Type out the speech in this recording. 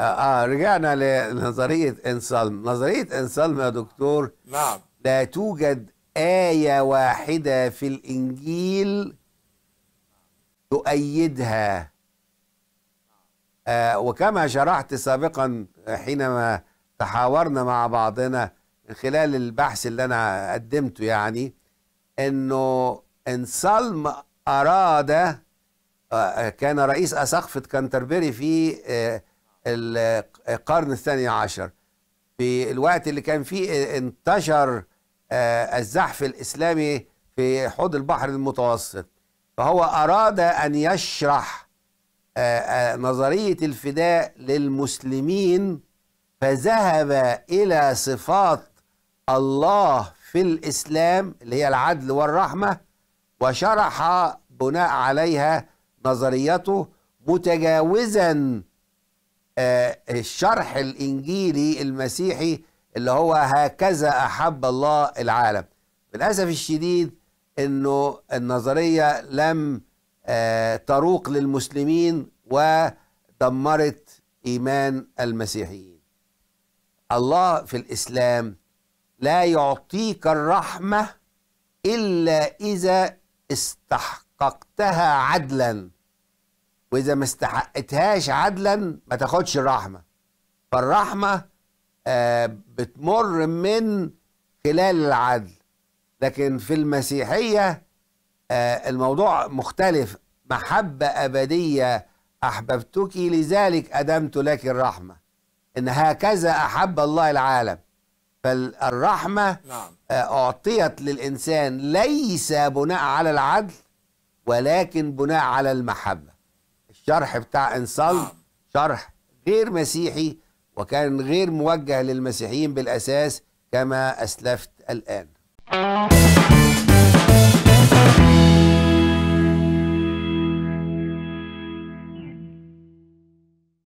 آه،, آه رجعنا لنظرية انسلم نظرية انسلم يا دكتور نعم لا توجد آية واحدة في الإنجيل تؤيدها آه وكما شرحت سابقا حينما تحاورنا مع بعضنا من خلال البحث اللي أنا قدمته يعني أنه انسلم أراد آه،, آه كان رئيس أسقفة كانتربري في آه القرن الثاني عشر في الوقت اللي كان فيه انتشر آه، الزحف الإسلامي في حوض البحر المتوسط فهو أراد أن يشرح آه، آه، نظرية الفداء للمسلمين فذهب إلى صفات الله في الإسلام اللي هي العدل والرحمة وشرح بناء عليها نظريته متجاوزا آه، الشرح الانجيلي المسيحي اللي هو هكذا احب الله العالم للاسف الشديد انه النظريه لم آه، تروق للمسلمين ودمرت ايمان المسيحيين الله في الاسلام لا يعطيك الرحمه الا اذا استحققتها عدلا واذا ما استحقتهاش عدلا ما تاخدش الرحمه فالرحمه آه بتمر من خلال العدل لكن في المسيحيه آه الموضوع مختلف محبه ابديه احببتك لذلك ادمت لك الرحمه ان هكذا احب الله العالم فالرحمه نعم. آه اعطيت للانسان ليس بناء على العدل ولكن بناء على المحبه الشرح بتاع انصال آه. شرح غير مسيحي وكان غير موجه للمسيحيين بالأساس كما أسلفت الآن